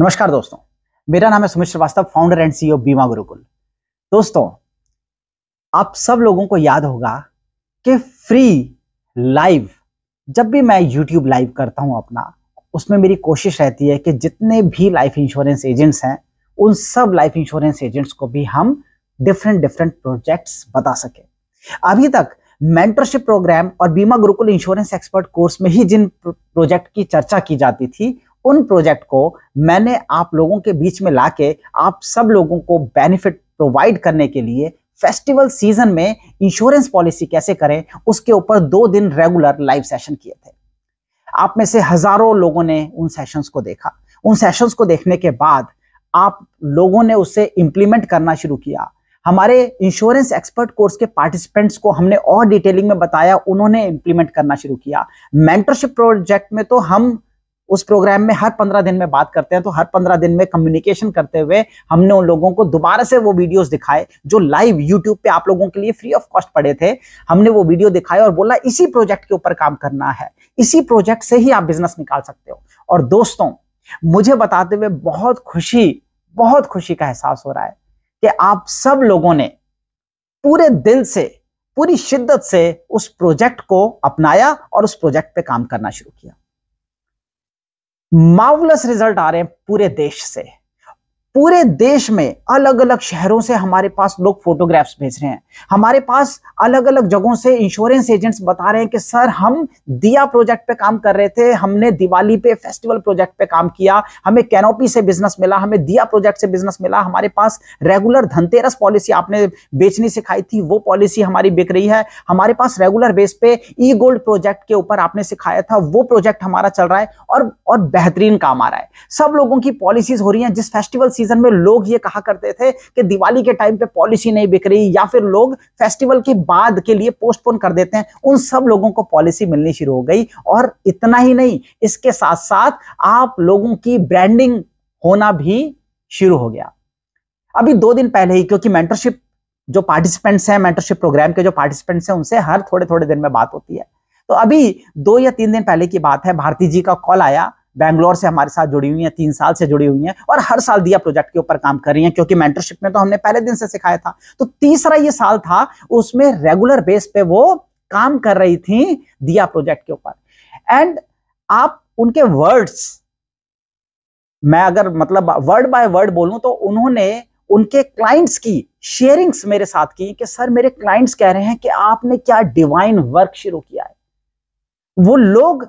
नमस्कार दोस्तों मेरा नाम है Sumit Shrivastava founder and CEO Bima Gurukul दोस्तों आप सब लोगों को याद होगा कि फ्री लाइव जब भी मैं यूट्यूब लाइव करता हूं अपना उसमें मेरी कोशिश रहती है कि जितने भी लाइफ इंश्योरेंस एजेंट्स हैं उन सब लाइफ इंश्योरेंस एजेंट्स को भी हम डिफरेंट डिफरेंट प्रोजेक्ट्स बता सके अभी तक मेंटरशिप प्रोग्राम और बीमा गुरुकुल इंश्योरेंस एक्सपर्ट कोर्स में ही जिन प्रोजेक्ट की चर्चा की जाती थी उन प्रोजेक्ट को मैंने आप लोगों के बीच में लाके आप सब लोगों को बेनिफिट प्रोवाइड करने के लिए फेस्टिवल सीजन में इंश्योरेंस पॉलिसी कैसे करें उसके ऊपर दो दिन रेगुलर लाइव सेशन किए थे आप में से हजारों लोगों ने उन सेशंस को देखा उन सेशंस को देखने के बाद आप लोगों ने उसे इंप्लीमेंट करना शुरू किया हमारे इंश्योरेंस एक्सपर्ट कोर्स के पार्टिसिपेंट्स को हमने और डिटेलिंग में बताया उन्होंने इंप्लीमेंट करना शुरू किया मेंटरशिप प्रोजेक्ट में तो हम उस प्रोग्राम में हर पंद्रह दिन में बात करते हैं तो हर पंद्रह दिन में कम्युनिकेशन करते हुए हमने उन लोगों को दोबारा से वो वीडियोस दिखाए जो लाइव यूट्यूब पे आप लोगों के लिए फ्री ऑफ कॉस्ट पड़े थे हमने वो वीडियो दिखाए और बोला इसी प्रोजेक्ट के ऊपर काम करना है इसी प्रोजेक्ट से ही आप बिजनेस निकाल सकते हो और दोस्तों मुझे बताते हुए बहुत खुशी बहुत खुशी का एहसास हो रहा है कि आप सब लोगों ने पूरे दिल से पूरी शिद्दत से उस प्रोजेक्ट को अपनाया और उस प्रोजेक्ट पे काम करना शुरू किया मावलस रिजल्ट आ रहे हैं पूरे देश से पूरे देश में अलग अलग शहरों से हमारे पास लोग फोटोग्राफ्स भेज रहे हैं हमारे पास अलग अलग जगहों से इंश्योरेंस एजेंट्स बता रहे हैं कि सर हम दिया प्रोजेक्ट पे काम कर रहे थे हमने दिवाली पे फेस्टिवल प्रोजेक्ट पे काम किया हमें कैनोपी से बिजनेस मिला हमें दिया प्रोजेक्ट से बिजनेस मिला हमारे पास रेगुलर धनतेरस पॉलिसी आपने बेचनी सिखाई थी वो पॉलिसी हमारी बिक रही है हमारे पास रेगुलर बेस पे ई गोल्ड प्रोजेक्ट के ऊपर आपने सिखाया था वो प्रोजेक्ट हमारा चल रहा है और और बेहतरीन काम आ रहा है सब लोगों की पॉलिसीज हो रही हैं जिस फेस्टिवल सीजन सीजन में लोग ये कहा करते थे कि दिवाली के टाइम पे पॉलिसी नहीं बिक रही या फिर लोग फेस्टिवल के बाद के लिए पोस्टपोन कर देते हैं उन सब लोगों को पॉलिसी मिलनी शुरू हो गई और इतना ही नहीं इसके साथ साथ आप लोगों की ब्रांडिंग होना भी शुरू हो गया अभी दो दिन पहले ही क्योंकि मेंटरशिप जो पार्टिसिपेंट्स हैं मेंटरशिप प्रोग्राम के जो पार्टिसिपेंट्स हैं उनसे हर थोड़े थोड़े दिन में बात होती है तो अभी दो या तीन दिन पहले की बात है भारती जी का कॉल आया बैंगलोर से हमारे साथ जुड़ी हुई हैं तीन साल से जुड़ी हुई हैं और हर साल दिया प्रोजेक्ट के ऊपर काम कर रही हैं क्योंकि मेंटरशिप में तो हमने पहले दिन से सिखाया था तो तीसरा ये साल था उसमें रेगुलर बेस पे वो काम कर रही थी दिया प्रोजेक्ट के ऊपर एंड आप उनके वर्ड्स मैं अगर मतलब वर्ड बाय वर्ड बोलूं तो उन्होंने उनके क्लाइंट्स की शेयरिंग्स मेरे साथ की कि सर मेरे क्लाइंट्स कह रहे हैं कि आपने क्या डिवाइन वर्क शुरू किया है वो लोग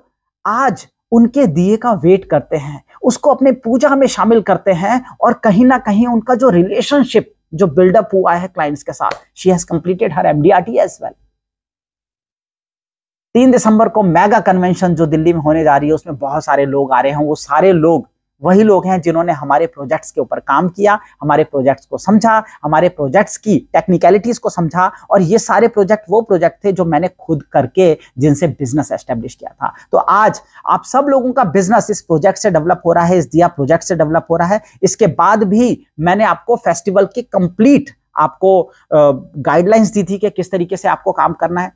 आज उनके दिए का वेट करते हैं उसको अपने पूजा में शामिल करते हैं और कहीं ना कहीं उनका जो रिलेशनशिप जो बिल्डअप हुआ है क्लाइंट्स के साथ she has completed her MDRT as well तीन दिसंबर को मेगा कन्वेंशन जो दिल्ली में होने जा रही है उसमें बहुत सारे लोग आ रहे हैं वो सारे लोग वही लोग हैं जिन्होंने हमारे प्रोजेक्ट्स के ऊपर काम किया हमारे प्रोजेक्ट्स को समझा हमारे प्रोजेक्ट्स की टेक्निकलिटीज को समझा और ये सारे प्रोजेक्ट वो प्रोजेक्ट थे जो मैंने खुद करके जिनसे बिजनेस एस्टेब्लिश किया था तो आज आप सब लोगों का बिजनेस इस प्रोजेक्ट से डेवलप हो रहा है इस दिया प्रोजेक्ट से डेवलप हो रहा है इसके बाद भी मैंने आपको फेस्टिवल की कंप्लीट आपको गाइडलाइंस दी थी कि किस तरीके से आपको काम करना है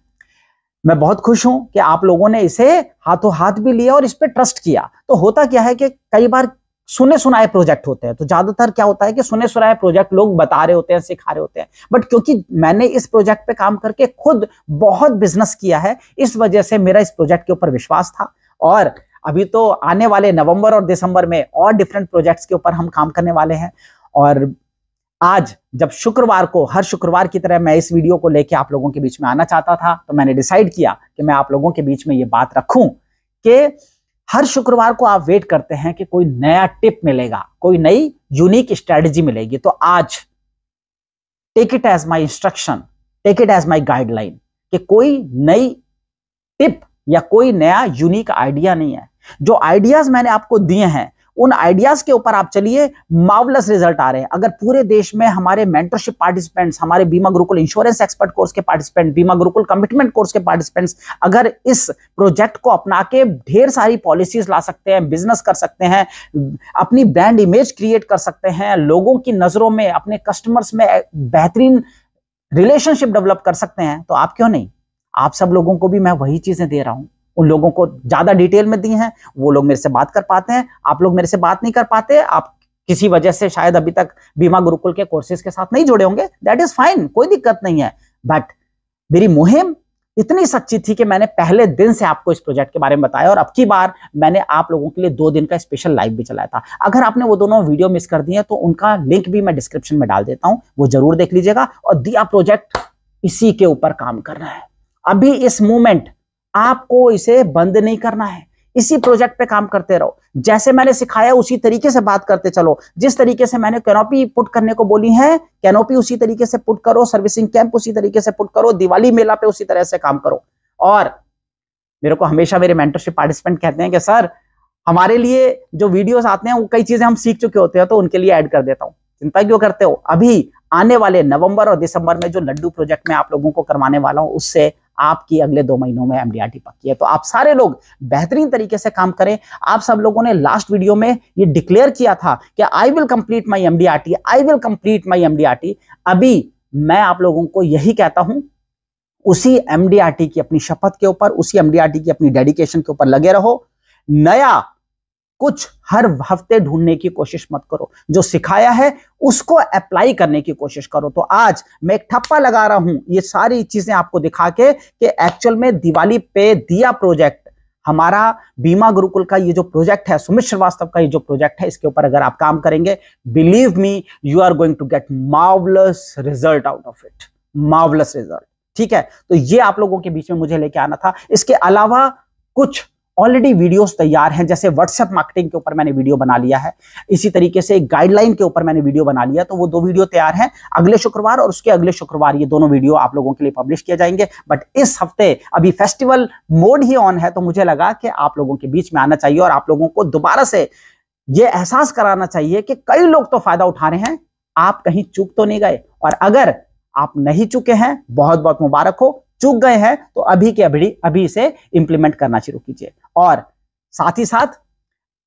मैं बहुत खुश हूं कि आप लोगों ने इसे हाथों हाथ भी लिया और इस पर ट्रस्ट किया तो होता क्या है कि कई बार सुने सुनाए प्रोजेक्ट होते हैं तो ज्यादातर क्या होता है कि सुने सुनाए प्रोजेक्ट लोग बता रहे होते हैं सिखा रहे होते हैं बट क्योंकि मैंने इस प्रोजेक्ट पे काम करके खुद बहुत बिजनेस किया है इस वजह से मेरा इस प्रोजेक्ट के ऊपर विश्वास था और अभी तो आने वाले नवंबर और दिसंबर में और डिफरेंट प्रोजेक्ट्स के ऊपर हम काम करने वाले हैं और आज जब शुक्रवार को हर शुक्रवार की तरह मैं इस वीडियो को लेके आप लोगों के बीच में आना चाहता था तो मैंने डिसाइड किया कि मैं आप लोगों के बीच में ये बात रखूं कि हर शुक्रवार को आप वेट करते हैं कि कोई नया टिप मिलेगा कोई नई यूनिक स्ट्रेटजी मिलेगी तो आज take it as my instruction take it as my guideline कि कोई नई टिप या कोई नया यूनिक आइडिया नहीं है जो आइडियाज मैंने आपको दिए हैं उन आइडियाज के ऊपर आप चलिए मावलस रिजल्ट आ रहे हैं अगर पूरे देश में हमारे मेंटरशिप पार्टिसिपेंट्स हमारे Bima Gurukul insurance expert course के participant Bima Gurukul commitment course के पार्टिसिपेंट्स अगर इस प्रोजेक्ट को अपना के ढेर सारी पॉलिसीज ला सकते हैं बिजनेस कर सकते हैं अपनी ब्रांड इमेज क्रिएट कर सकते हैं लोगों की नजरों में अपने कस्टमर्स में बेहतरीन रिलेशनशिप डेवलप कर सकते हैं तो आप क्यों नहीं आप सब लोगों को भी मैं वही चीजें दे रहा हूं उन लोगों को ज़्यादा डिटेल में दी हैं वो लोग मेरे से बात कर पाते हैं आप लोग मेरे से बात नहीं कर पाते आप किसी वजह से शायद अभी तक बीमा गुरुकुल के कोर्सेज के साथ नहीं जुड़े होंगे दैट इज़ फाइन कोई दिक्कत नहीं है बट मेरी मुहिम इतनी सच्ची थी कि मैंने पहले दिन से आपको इस प्रोजेक्ट के बारे में बताया और अब की बार मैंने आप लोगों के लिए दो दिन का स्पेशल लाइव भी चलाया था अगर आपने वो दोनों वीडियो मिस कर दिए तो उनका लिंक भी मैं डिस्क्रिप्शन में डाल देता हूं वो जरूर देख लीजिएगा और दिया प्रोजेक्ट इसी के ऊपर काम कर रहा है अभी इस मूवमेंट आपको इसे बंद नहीं करना है इसी प्रोजेक्ट पे काम करते रहो जैसे मैंने सिखाया उसी तरीके से बात करते चलो जिस तरीके से मैंने कैनोपी पुट करने को बोली है कैनोपी उसी तरीके से पुट करो सर्विसिंग कैंप उसी तरीके से पुट करो दिवाली मेला पे उसी तरह से काम करो और मेरे को हमेशा मेरे मेंटरशिप पार्टिसिपेंट कहते हैं कि सर हमारे लिए जो वीडियोस आते हैं वो कई चीजें हम सीख चुके होते हैं तो उनके लिए ऐड कर देता हूं चिंता क्यों करते हो अभी आने वाले नवंबर और दिसंबर में जो लड्डू प्रोजेक्ट में आप लोगों को करवाने वाला हूं उससे आपकी अगले दो महीनों में एमडीआरटी पक्की है तो आप सारे लोग बेहतरीन तरीके से काम करें आप सब लोगों ने लास्ट वीडियो में ये डिक्लेयर किया था कि I will complete my MDRT I will complete my MDRT अभी मैं आप लोगों को यही कहता हूं उसी एमडीआरटी की अपनी शपथ के ऊपर उसी एमडीआरटी की अपनी डेडिकेशन के ऊपर लगे रहो नया कुछ हर हफ्ते ढूंढने की कोशिश मत करो जो सिखाया है उसको अप्लाई करने की कोशिश करो तो आज मैं एक ठप्पा लगा रहा हूं ये सारी चीजें आपको दिखा के कि एक्चुअल में दिवाली पे दिया प्रोजेक्ट हमारा बीमा गुरुकुल का ये जो प्रोजेक्ट है सुमित श्रीवास्तव का ये जो प्रोजेक्ट है इसके ऊपर अगर आप काम करेंगे believe me you are going to get marvellous result out of it marvellous result ठीक है तो ये आप लोगों के बीच में मुझे लेके आना था इसके अलावा कुछ ऑलरेडी वीडियोस तैयार हैं जैसे व्हाट्सएप मार्केटिंग के ऊपर मैंने वीडियो बना लिया है इसी तरीके से गाइडलाइन के ऊपर मैंने वीडियो बना लिया तो वो दो वीडियो तैयार हैं अगले शुक्रवार और उसके अगले शुक्रवार ये दोनों वीडियो आप लोगों के लिए पब्लिश किए जाएंगे बट इस हफ्ते अभी फेस्टिवल मोड ही ऑन है तो मुझे लगा कि आप लोगों के बीच में आना चाहिए और आप लोगों को दोबारा से ये एहसास कराना चाहिए कि कई लोग तो फायदा उठा रहे हैं आप कहीं चूक तो नहीं गए और अगर आप नहीं चुके हैं बहुत बहुत मुबारक हो चूक गए हैं तो अभी के अभी अभी इसे इंप्लीमेंट करना शुरू कीजिए और साथ ही साथ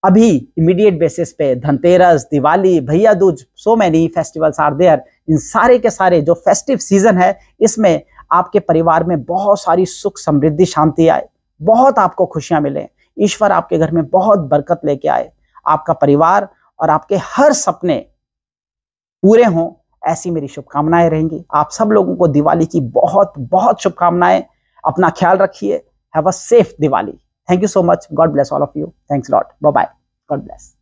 अभी इमीडिएट बेसिस पे Dhanteras Diwali Bhaiya Dooj so many festivals are there इन सारे के सारे जो फेस्टिव सीजन है इसमें आपके परिवार में बहुत सारी सुख समृद्धि शांति आए बहुत आपको खुशियां मिले ईश्वर आपके घर में बहुत बरकत लेके आए आपका परिवार और आपके हर सपने पूरे हों ऐसी मेरी शुभकामनाएं रहेंगी आप सब लोगों को दिवाली की बहुत बहुत शुभकामनाएं अपना ख्याल रखिए have a safe Diwali Thank you so much. God bless all of you. Thanks a lot. Bye bye. God bless.